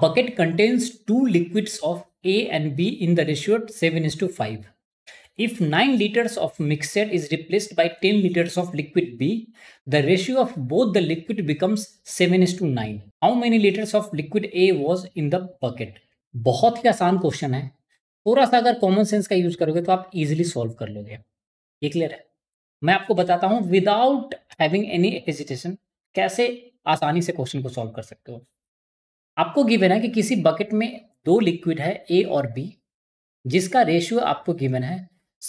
bucket contains two liquids of A and B in the ratio 7 is to 5. If 9 liters of mixture is replaced by 10 liters of liquid B, the ratio of both the liquid becomes 7 is to 9. How many liters of liquid A was in the bucket? बहुत ही आसान question है थोड़ा सा अगर common sense का use करोगे तो आप इजिली सॉल्व कर लोगे ये क्लियर है मैं आपको बताता हूं विदाउट हैविंग एनी एजिटेशन कैसे आसानी से क्वेश्चन को सॉल्व कर सकते हो आपको गिवन है कि किसी बकेट में दो लिक्विड है ए और बी जिसका रेशियो आपको गिवन है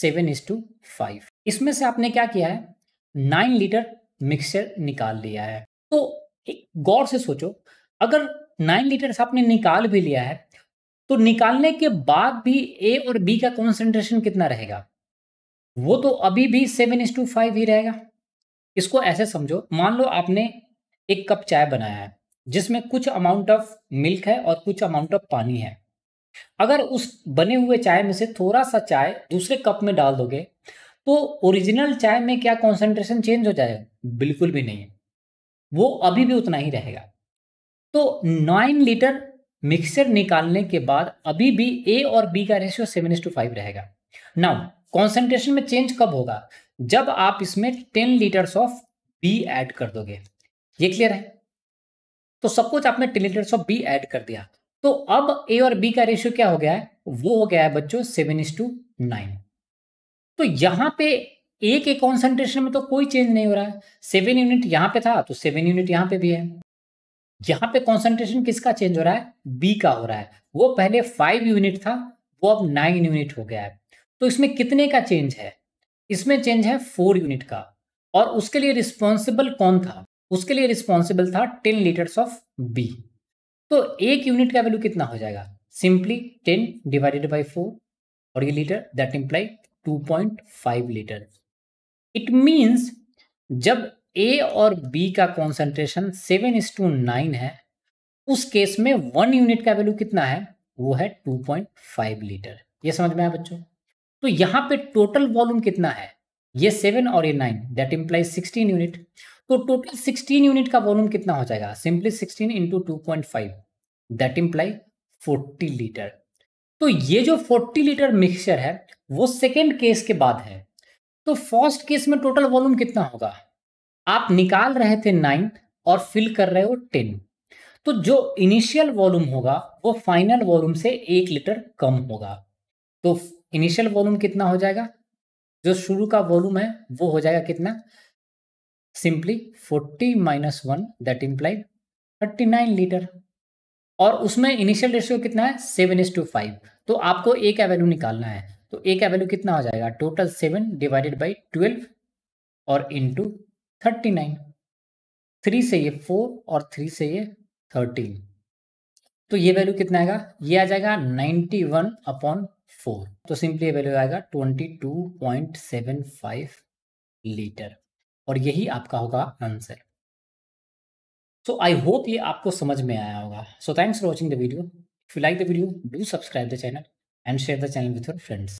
सेवन इज टू फाइव इसमें से आपने क्या किया है नाइन लीटर मिक्सचर निकाल लिया है तो एक गौर से सोचो अगर नाइन लीटर आपने निकाल भी लिया है तो निकालने के बाद भी ए और बी का कॉन्सेंट्रेशन कितना रहेगा वो तो अभी भी सेवन इज टू फाइव ही रहेगा इसको ऐसे समझो मान लो आपने एक कप चाय बनाया है जिसमें कुछ अमाउंट ऑफ मिल्क है और कुछ अमाउंट ऑफ पानी है अगर उस बने हुए चाय में से थोड़ा सा चाय दूसरे कप में डाल दोगे तो ओरिजिनल चाय में क्या कॉन्सेंट्रेशन चेंज हो जाएगा बिल्कुल भी नहीं वो अभी भी उतना ही रहेगा तो नाइन लीटर मिक्सर निकालने के बाद अभी भी ए और बी का रेशियो सेवन टू फाइव रहेगा नाउ कॉन्सेंट्रेशन में चेंज कब होगा जब आप इसमें ten litres of B add कर दोगे ये क्लियर है तो सब कुछ आपने टेलीटर्स ऑफ बी ऐड कर दिया तो अब ए और बी का रेशियो क्या हो गया है वो हो गया है बच्चों सेवन इज टू नाइन तो यहां पे ए के कॉन्सेंट्रेशन में तो कोई चेंज नहीं हो रहा है सेवन यूनिट यहां पे था तो सेवन यूनिट यहां पे भी है यहां पे कॉन्सेंट्रेशन किसका चेंज हो रहा है बी का हो रहा है वो पहले फाइव यूनिट था वो अब नाइन यूनिट हो गया है तो इसमें कितने का चेंज है इसमें चेंज है फोर यूनिट का और उसके लिए रिस्पॉन्सिबल कौन था उसके लिए रिस्पॉन्सिबल था टेन लीटर्स ऑफ बी तो एक यूनिट का वैल्यू कितना हो जाएगा simply ten divided by four और ये litre that point five litre it means जब ए और बी का concentration seven is to nine है उस केस में वन यूनिट का वैल्यू कितना है वो है टू पॉइंट फाइव लीटर ये समझ में आया बच्चों तो यहाँ पे टोटल वॉल्यूम कितना है ये सेवन और ये nine that imply sixteen unit तो टोटल 16 यूनिट का वॉल्यूम कितना हो जाएगा simply 16 into two point five that imply forty litre तो ये जो 40 लीटर मिक्सचर है वो सेकेंड केस के बाद है तो फर्स्ट केस में टोटल वॉल्यूम कितना होगा आप निकाल रहे थे नाइन और फिल कर रहे हो टेन तो जो इनिशियल वॉल्यूम होगा वो फाइनल वॉल्यूम से एक लीटर कम होगा तो इनिशियल वॉल्यूम कितना हो जाएगा जो शुरू का वॉल्यूम है वो हो जाएगा कितना simply 40 minus one that imply 39 litre और उसमें इनिशियल रेशियो कितना है सेवन इज टू फाइव तो आपको ए का वैल्यू निकालना है तो ए का वैल्यू कितना हो जाएगा total seven divided by twelve और इंटू थर्टी नाइन थ्री से ये फोर और थ्री से ये थर्टीन तो ये वैल्यू कितना आएगा ये आ जाएगा नाइन्टी वन अपॉन फोर तो सिंपली ये वैल्यू आएगा twenty two point seven five litre और यही आपका होगा आंसर सो आई होप ये आपको समझ में आया होगा so thanks for watching the video if you like the video do subscribe the channel and share the channel with your friends